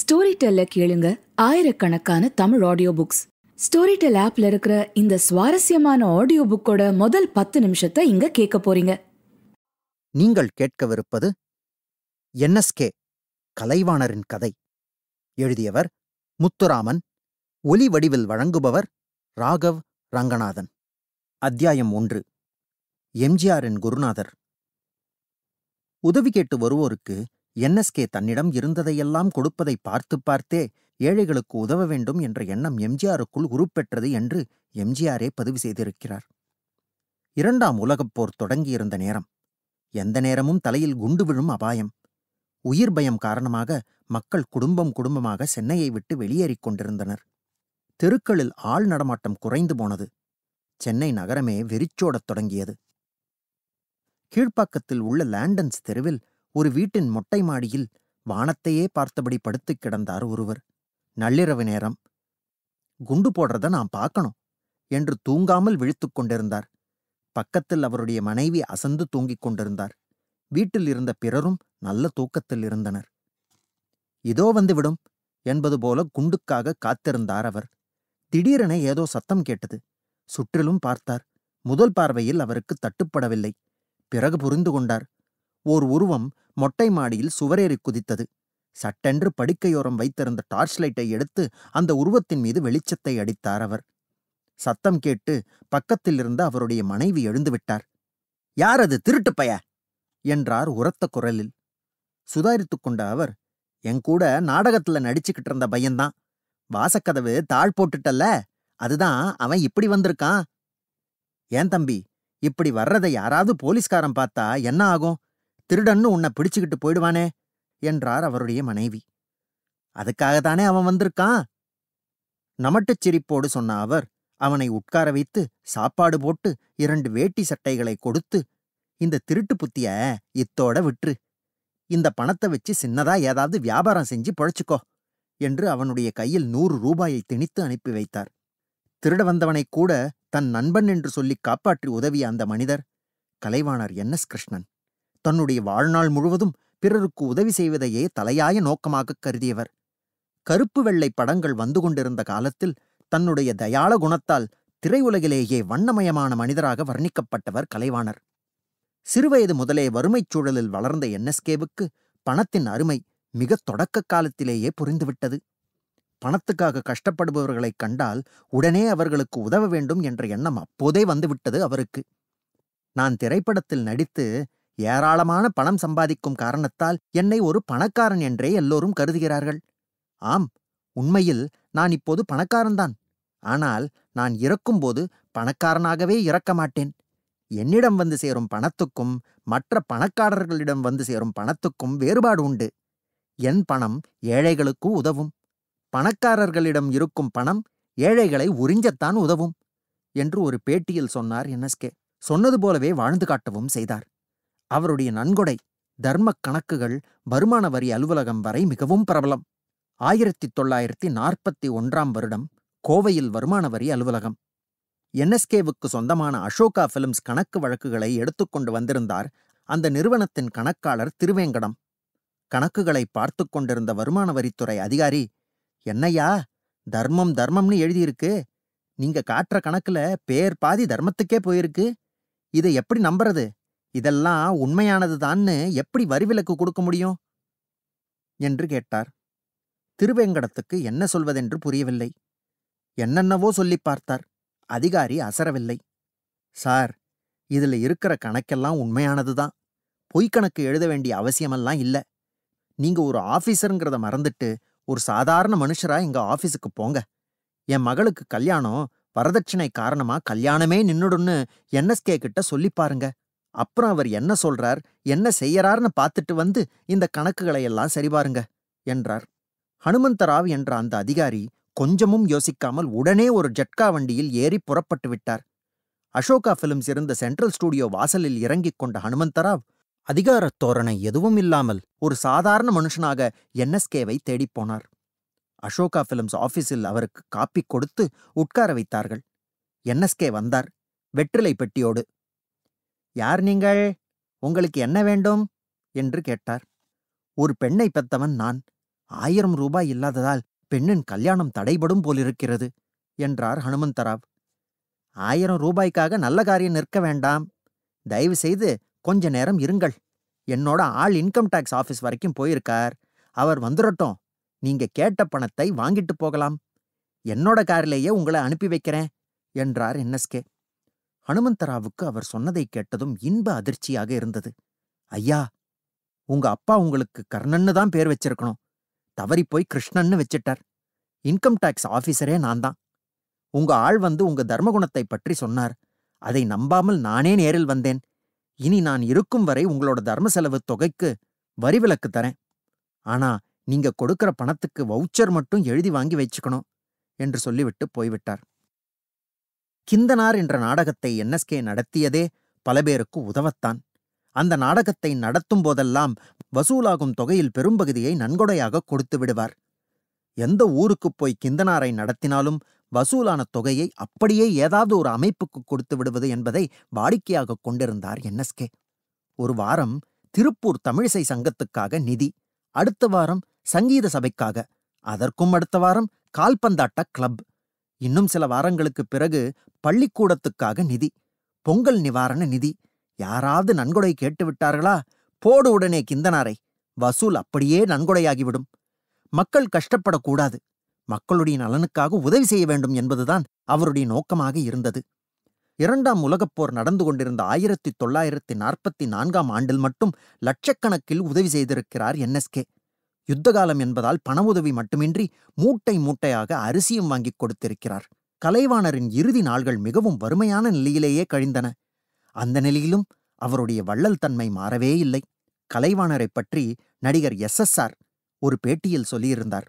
story டெல்ல கேளுங்க ஆயிரக்கணக்கான தமிழ் ஆடியோ புக்ஸ் ஸ்டோரி டெல் ஆப்ல இருக்கிற இந்த சுவாரஸ்யமான ஆடியோ புக்கோட முதல் பத்து நிமிஷத்தை இங்க கேட்க போறீங்க நீங்கள் கேட்கவிருப்பது என்எஸ்கே கலைவாணரின் கதை எழுதியவர் முத்துராமன் ஒலி வடிவில் வழங்குபவர் ராகவ் ரங்கநாதன் அத்தியாயம் ஒன்று எம்ஜிஆரின் குருநாதர் உதவி கேட்டு வருவோருக்கு என்எஸ்கே தன்னிடம் இருந்ததையெல்லாம் கொடுப்பதை பார்த்து பார்த்தே ஏழைகளுக்கு உதவ வேண்டும் என்ற எண்ணம் எம்ஜிஆருக்குள் உருப்பெற்றது என்று எம்ஜிஆரே பதிவு செய்திருக்கிறார் இரண்டாம் உலகப் போர் தொடங்கியிருந்த நேரம் எந்த நேரமும் தலையில் குண்டு விழும் அபாயம் உயிர் பயம் காரணமாக மக்கள் குடும்பம் குடும்பமாக சென்னையை விட்டு வெளியேறிக் கொண்டிருந்தனர் தெருக்களில் ஆள் நடமாட்டம் குறைந்து போனது சென்னை நகரமே வெறிச்சோடத் தொடங்கியது கீழ்ப்பாக்கத்தில் உள்ள லேண்டன்ஸ் தெருவில் ஒரு வீட்டின் மொட்டை மாடியில் வானத்தையே பார்த்தபடி படுத்துக் கிடந்தார் ஒருவர் நள்ளிரவு நேரம் குண்டு போடுறத நாம் பார்க்கணும் என்று தூங்காமல் விழித்துக் கொண்டிருந்தார் பக்கத்தில் அவருடைய மனைவி அசந்து தூங்கிக் கொண்டிருந்தார் வீட்டில் இருந்த பிறரும் நல்ல தூக்கத்தில் இருந்தனர் இதோ வந்துவிடும் என்பது போல குண்டுக்காக காத்திருந்தார் அவர் திடீரென ஏதோ சத்தம் கேட்டது சுற்றிலும் பார்த்தார் முதல் பார்வையில் அவருக்கு தட்டுப்படவில்லை பிறகு புரிந்து கொண்டார் ஓர் உருவம் மொட்டை மாடியில் சுவரேறி குதித்தது சட்டென்று படுக்கையோரம் வைத்திருந்த டார்ச் லைட்டை எடுத்து அந்த உருவத்தின் மீது வெளிச்சத்தை அடித்தார் அவர் சத்தம் கேட்டு பக்கத்திலிருந்து அவருடைய மனைவி எழுந்துவிட்டார் யார் அது திருட்டு பய என்றார் உரத்த குரலில் சுதாரித்து கொண்ட அவர் எங்கூட நாடகத்துல நடிச்சுக்கிட்டு இருந்த பையன்தான் வாசக்கதவு தாழ் போட்டுட்டல்ல அதுதான் அவன் இப்படி வந்திருக்கான் ஏன் தம்பி இப்படி வர்றதை யாராவது போலீஸ்காரன் பார்த்தா என்ன ஆகும் திருடன்னு உன்னை பிடிச்சுக்கிட்டு போயிடுவானே என்றார் அவருடைய மனைவி அதுக்காகத்தானே தானே அவன் வந்திருக்கான் நமட்டுச் சிரிப்போடு சொன்ன அவர் அவனை உட்கார வைத்து சாப்பாடு போட்டு இரண்டு வேட்டி சட்டைகளை கொடுத்து இந்த திருட்டு புத்திய இத்தோட விற்று இந்த பணத்தை வச்சு சின்னதா ஏதாவது வியாபாரம் செஞ்சு பொழைச்சுக்கோ என்று அவனுடைய கையில் நூறு ரூபாயை திணித்து அனுப்பி வைத்தார் திருட வந்தவனை கூட தன் நண்பன் என்று சொல்லி காப்பாற்றி உதவிய அந்த மனிதர் கலைவாணர் என் எஸ் கிருஷ்ணன் தன்னுடைய வாழ்நாள் முழுவதும் பிறருக்கு உதவி செய்வதையே தலையாய நோக்கமாக கருதியவர் கருப்பு வெள்ளை படங்கள் வந்து கொண்டிருந்த காலத்தில் தன்னுடைய தயாள குணத்தால் திரையுலகிலேயே வண்ணமயமான மனிதராக வர்ணிக்கப்பட்டவர் கலைவாணர் சிறுவயது முதலே வறுமைச் சூழலில் வளர்ந்த என்எஸ்கேவுக்கு பணத்தின் அருமை மிக தொடக்க காலத்திலேயே புரிந்துவிட்டது பணத்துக்காக கஷ்டப்படுபவர்களைக் கண்டால் உடனே அவர்களுக்கு உதவ வேண்டும் என்ற எண்ணம் அப்போதே வந்துவிட்டது அவருக்கு நான் திரைப்படத்தில் நடித்து ஏராளமான பணம் சம்பாதிக்கும் காரணத்தால் என்னை ஒரு பணக்காரன் என்றே எல்லோரும் கருதுகிறார்கள் ஆம் உண்மையில் நான் இப்போது பணக்காரன்தான் ஆனால் நான் இறக்கும்போது பணக்காரனாகவே இறக்க மாட்டேன் என்னிடம் வந்து சேரும் பணத்துக்கும் மற்ற பணக்காரர்களிடம் வந்து சேரும் பணத்துக்கும் வேறுபாடு உண்டு என் பணம் ஏழைகளுக்கு உதவும் பணக்காரர்களிடம் இருக்கும் பணம் ஏழைகளை உறிஞ்சத்தான் உதவும் என்று ஒரு பேட்டியில் சொன்னார் என்எஸ்கே சொன்னது போலவே வாழ்ந்து காட்டவும் செய்தார் அவருடைய நன்கொடை தர்ம கணக்குகள் வருமான வரி அலுவலகம் வரை மிகவும் பிரபலம் ஆயிரத்தி தொள்ளாயிரத்தி நாற்பத்தி ஒன்றாம் வருடம் கோவையில் வருமான வரி அலுவலகம் என்எஸ்கேவுக்கு சொந்தமான அசோகா பிலிம்ஸ் கணக்கு வழக்குகளை எடுத்துக்கொண்டு வந்திருந்தார் அந்த நிறுவனத்தின் கணக்காளர் திருவேங்கடம் கணக்குகளை பார்த்து கொண்டிருந்த வருமான வரித்துறை அதிகாரி என்னையா தர்மம் தர்மம்னு எழுதியிருக்கு நீங்க காட்டுற கணக்குல பேர் பாதி தர்மத்துக்கே போயிருக்கு இதை எப்படி நம்புறது இதெல்லாம் உண்மையானது தான்னு எப்படி வரிவிலக்கு கொடுக்க முடியும் என்று கேட்டார் திருவேங்கடத்துக்கு என்ன சொல்வதென்று புரியவில்லை என்னென்னவோ சொல்லி பார்த்தார் அதிகாரி அசரவில்லை சார் இதில் இருக்கிற கணக்கெல்லாம் உண்மையானது தான் பொய்க்கணக்கு எழுத வேண்டிய அவசியமெல்லாம் இல்லை நீங்க ஒரு ஆஃபீஸருங்கிறத மறந்துட்டு ஒரு சாதாரண மனுஷரா எங்க ஆஃபீஸுக்கு போங்க என் மகளுக்கு கல்யாணம் வரதட்சணை காரணமா கல்யாணமே நின்னுடுன்னு என்எஸ்கே கிட்ட சொல்லி பாருங்க அப்புறம் அவர் என்ன சொல்றார் என்ன செய்யறார்னு பார்த்துட்டு வந்து இந்த கணக்குகளை எல்லாம் சரிபாருங்க என்றார் ஹனுமந்தராவ் என்ற அந்த அதிகாரி கொஞ்சமும் யோசிக்காமல் உடனே ஒரு ஜட்கா வண்டியில் ஏறி புறப்பட்டு விட்டார் அசோகா பிலிம்ஸ் இருந்த சென்ட்ரல் ஸ்டூடியோ வாசலில் இறங்கிக் கொண்ட ஹனுமந்தராவ் அதிகாரத் தோரணை எதுவும் இல்லாமல் ஒரு சாதாரண மனுஷனாக என்எஸ்கேவை தேடிப்போனார் அசோகா பிலிம்ஸ் ஆஃபீஸில் அவருக்கு காப்பி கொடுத்து உட்கார வைத்தார்கள் என்எஸ்கே வந்தார் வெற்றிலை பெட்டியோடு யார் நீங்கள் உங்களுக்கு என்ன வேண்டும் என்று கேட்டார் ஒரு பெண்ணை பெத்தவன் நான் ஆயிரம் ரூபாய் இல்லாததால் பெண்ணின் கல்யாணம் தடைபடும் போலிருக்கிறது என்றார் ஹனுமந்தராவ் ஆயிரம் ரூபாய்க்காக நல்ல காரியம் நிற்க வேண்டாம் தயவு செய்து கொஞ்ச நேரம் இருங்கள் என்னோட ஆள் இன்கம் டேக்ஸ் ஆஃபீஸ் வரைக்கும் போயிருக்கார் அவர் வந்துரட்டும் நீங்க கேட்ட பணத்தை வாங்கிட்டு போகலாம் என்னோட காரிலேயே உங்களை அனுப்பி வைக்கிறேன் என்றார் என்எஸ்கே ஹனுமந்தராவுக்கு அவர் சொன்னதை கேட்டதும் இன்ப அதிர்ச்சியாக இருந்தது ஐயா உங்க அப்பா உங்களுக்கு கர்ணன்னு தான் பேர் வச்சிருக்கணும் தவறி போய் கிருஷ்ணன்னு வச்சிட்டார் இன்கம் டாக்ஸ் ஆஃபீஸரே நான் தான் உங்க ஆள் வந்து உங்க தர்மகுணத்தை பற்றி சொன்னார் அதை நம்பாமல் நானே நேரில் வந்தேன் இனி நான் இருக்கும் வரை உங்களோட தர்ம செலவு தொகைக்கு வரி விலக்கு தரேன் ஆனா நீங்க கொடுக்கிற பணத்துக்கு வவுச்சர் மட்டும் எழுதி வாங்கி வச்சுக்கணும் என்று சொல்லிவிட்டு போய்விட்டார் கிந்தனார் என்ற நாடகத்தை என்எஸ்கே நடத்தியதே பல பேருக்கு உதவத்தான் அந்த நாடகத்தை நடத்தும் போதெல்லாம் வசூலாகும் தொகையில் பெரும்பகுதியை நன்கொடையாக கொடுத்து விடுவார் எந்த ஊருக்குப் போய் கிந்தனாரை நடத்தினாலும் வசூலான தொகையை அப்படியே ஏதாவது ஒரு அமைப்புக்கு கொடுத்து விடுவது என்பதை வாடிக்கையாக கொண்டிருந்தார் என்எஸ்கே ஒரு வாரம் திருப்பூர் தமிழிசை சங்கத்துக்காக நிதி அடுத்த வாரம் சங்கீத சபைக்காக அதற்கும் அடுத்த வாரம் கால்பந்தாட்ட கிளப் இன்னும் சில வாரங்களுக்கு பிறகு பள்ளிக்கூடத்துக்காக நிதி பொங்கல் நிவாரண நிதி யாராவது நன்கொடை கேட்டுவிட்டார்களா போடு உடனே கிந்தனாரை வசூல் அப்படியே நன்கொடையாகிவிடும் மக்கள் கஷ்டப்படக்கூடாது மக்களுடைய நலனுக்காக உதவி செய்ய வேண்டும் என்பதுதான் அவருடைய நோக்கமாக இருந்தது இரண்டாம் உலகப்போர் நடந்து கொண்டிருந்த ஆயிரத்தி தொள்ளாயிரத்தி நாற்பத்தி நான்காம் ஆண்டில் மட்டும் லட்சக்கணக்கில் உதவி செய்திருக்கிறார் என்எஸ்கே யுத்தகாலம் என்பதால் பண உதவி மட்டுமின்றி மூட்டை மூட்டையாக அரிசியும் வாங்கிக் கொடுத்திருக்கிறார் கலைவாணரின் இறுதி நாள்கள் மிகவும் வறுமையான நிலையிலேயே கழிந்தன அந்த நிலையிலும் அவருடைய வள்ளல் தன்மை மாறவே இல்லை கலைவாணரை பற்றி நடிகர் எஸ் எஸ் ஆர் ஒரு பேட்டியில் சொல்லியிருந்தார்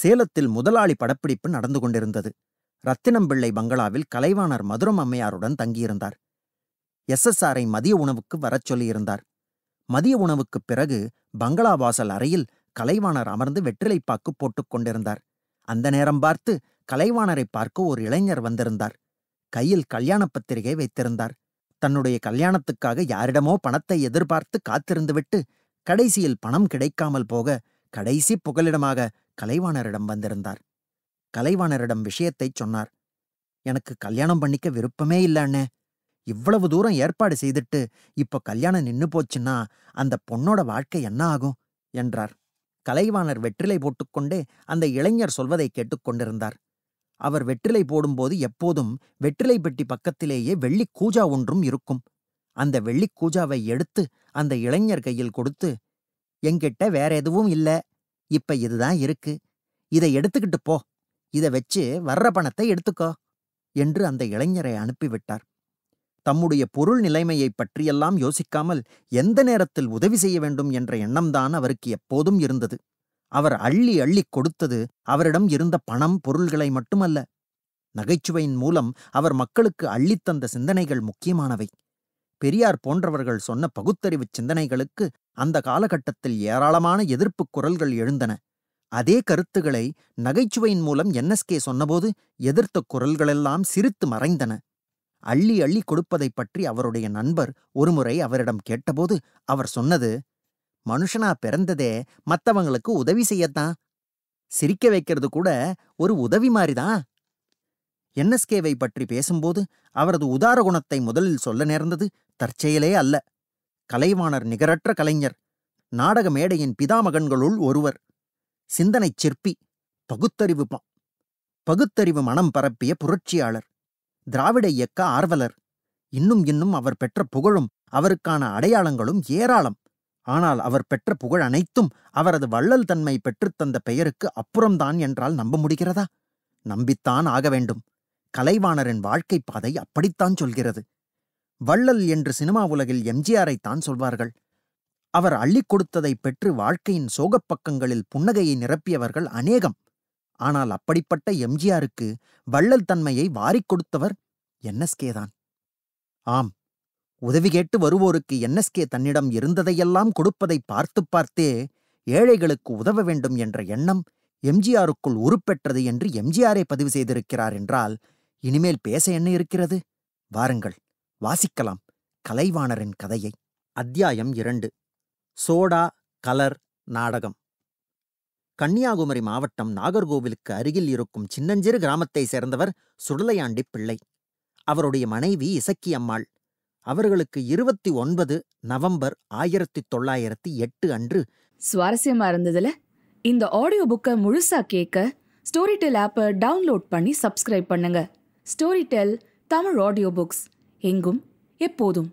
சேலத்தில் முதலாளி படப்பிடிப்பு நடந்து கொண்டிருந்தது ரத்தினம்பிள்ளை பங்களாவில் கலைவாணர் மதுரம் அம்மையாருடன் தங்கியிருந்தார் எஸ் எஸ் ஆரை மதிய உணவுக்கு வரச் சொல்லியிருந்தார் மதிய உணவுக்குப் பிறகு பங்களா வாசல் அறையில் கலைவாணர் அமர்ந்து வெற்றிலைப்பாக்கு போட்டுக் கொண்டிருந்தார் அந்த நேரம் பார்த்து கலைவாணரை பார்க்க ஒரு இளைஞர் வந்திருந்தார் கையில் கல்யாண பத்திரிகை வைத்திருந்தார் தன்னுடைய கல்யாணத்துக்காக யாரிடமோ பணத்தை எதிர்பார்த்து காத்திருந்துவிட்டு கடைசியில் பணம் கிடைக்காமல் போக கடைசி புகலிடமாக கலைவாணரிடம் வந்திருந்தார் கலைவாணரிடம் விஷயத்தைச் சொன்னார் எனக்கு கல்யாணம் பண்ணிக்க விருப்பமே இல்ல அண்ணே இவ்வளவு தூரம் ஏற்பாடு செய்துட்டு இப்ப கல்யாணம் நின்னு போச்சுன்னா அந்த பொண்ணோட வாழ்க்கை என்ன ஆகும் என்றார் கலைவாணர் வெற்றிலை போட்டுக்கொண்டே அந்த இளைஞர் சொல்வதை கேட்டுக்கொண்டிருந்தார் அவர் வெற்றிலை போடும்போது எப்போதும் வெற்றிலை பெட்டி பக்கத்திலேயே வெள்ளி கூஜா ஒன்றும் இருக்கும் அந்த வெள்ளி கூஜாவை எடுத்து அந்த இளைஞர் கையில் கொடுத்து எங்கிட்ட வேற எதுவும் இல்ல இப்ப இதுதான் இருக்கு இதை எடுத்துக்கிட்டு போ இதை வச்சு வர்ற பணத்தை எடுத்துக்கோ என்று அந்த இளைஞரை அனுப்பிவிட்டார் தம்முடைய பொருள் நிலைமையைப் பற்றியெல்லாம் யோசிக்காமல் எந்த நேரத்தில் உதவி செய்ய வேண்டும் என்ற எண்ணம்தான் அவருக்கு எப்போதும் இருந்தது அவர் அள்ளி அள்ளி கொடுத்தது அவரிடம் இருந்த பணம் பொருள்களை மட்டுமல்ல நகைச்சுவையின் மூலம் அவர் மக்களுக்கு அள்ளித்தந்த சிந்தனைகள் முக்கியமானவை பெரியார் போன்றவர்கள் சொன்ன பகுத்தறிவு சிந்தனைகளுக்கு அந்த காலகட்டத்தில் ஏராளமான எதிர்ப்புக் குரல்கள் எழுந்தன அதே கருத்துகளை நகைச்சுவையின் மூலம் என்எஸ்கே சொன்னபோது எதிர்த்த குரல்களெல்லாம் சிரித்து மறைந்தன அள்ளி அள்ளி கொடுப்பதைப் பற்றி அவருடைய நண்பர் ஒருமுறை அவரிடம் கேட்டபோது அவர் சொன்னது மனுஷனா பிறந்ததே மத்தவங்களுக்கு உதவி செய்யத்தான் சிரிக்க வைக்கிறது கூட ஒரு உதவி மாதிரிதான் என்எஸ்கேவை பற்றி பேசும்போது அவரது உதார குணத்தை முதலில் சொல்ல நேர்ந்தது தற்செயலே அல்ல கலைவாணர் நிகரற்ற கலைஞர் நாடக மேடையின் பிதாமகன்களுள் ஒருவர் சிந்தனைச் சிற்பி பகுத்தறிவு பகுத்தறிவு மனம் பரப்பிய புரட்சியாளர் திராவிட இயக்க ஆர்வலர் இன்னும் இன்னும் அவர் பெற்ற புகழும் அவருக்கான அடையாளங்களும் ஏராளம் ஆனால் அவர் பெற்ற புகழ் அனைத்தும் அவரது வள்ளல் தன்மை பெற்றுத்தந்த பெயருக்கு அப்புறம்தான் என்றால் நம்ப முடிகிறதா நம்பித்தான் ஆக வேண்டும் கலைவாணரின் வாழ்க்கை பாதை அப்படித்தான் சொல்கிறது வள்ளல் என்று சினிமா உலகில் எம்ஜிஆரைத்தான் சொல்வார்கள் அவர் அள்ளிக் கொடுத்ததை பெற்று வாழ்க்கையின் சோகப் பக்கங்களில் புன்னகையை நிரப்பியவர்கள் அநேகம் ஆனால் அப்படிப்பட்ட எம்ஜிஆருக்கு வள்ளல் தன்மையை வாரிக் கொடுத்தவர் என்எஸ்கே தான் ஆம் உதவி கேட்டு வருவோருக்கு என்எஸ்கே தன்னிடம் இருந்ததையெல்லாம் கொடுப்பதை பார்த்து பார்த்தே ஏழைகளுக்கு உதவ வேண்டும் என்ற எண்ணம் எம்ஜிஆருக்குள் உருப்பெற்றது என்று எம்ஜிஆரே பதிவு செய்திருக்கிறார் என்றால் இனிமேல் பேச என்ன இருக்கிறது வாருங்கள் வாசிக்கலாம் கலைவாணரின் கதையை அத்தியாயம் இரண்டு சோடா கலர் நாடகம் கன்னியாகுமரி மாவட்டம் நாகர்கோவிலுக்கு அருகில் இருக்கும் சின்னஞ்சிறு கிராமத்தைச் சேர்ந்தவர் சுடலையாண்டி பிள்ளை அவருடைய மனைவி இசக்கி அம்மாள் அவர்களுக்கு இருபத்தி ஒன்பது நவம்பர் ஆயிரத்தி தொள்ளாயிரத்தி எட்டு அன்று சுவாரஸ்யமா இருந்ததுல இந்த ஆடியோ புக்கை முழுசா கேட்க ஸ்டோரி டெல் ஆப்பை டவுன்லோட் பண்ணி சப்ஸ்கிரைப் பண்ணுங்க ஸ்டோரி டெல் தமிழ் ஆடியோ புக்ஸ் எங்கும் எப்போதும்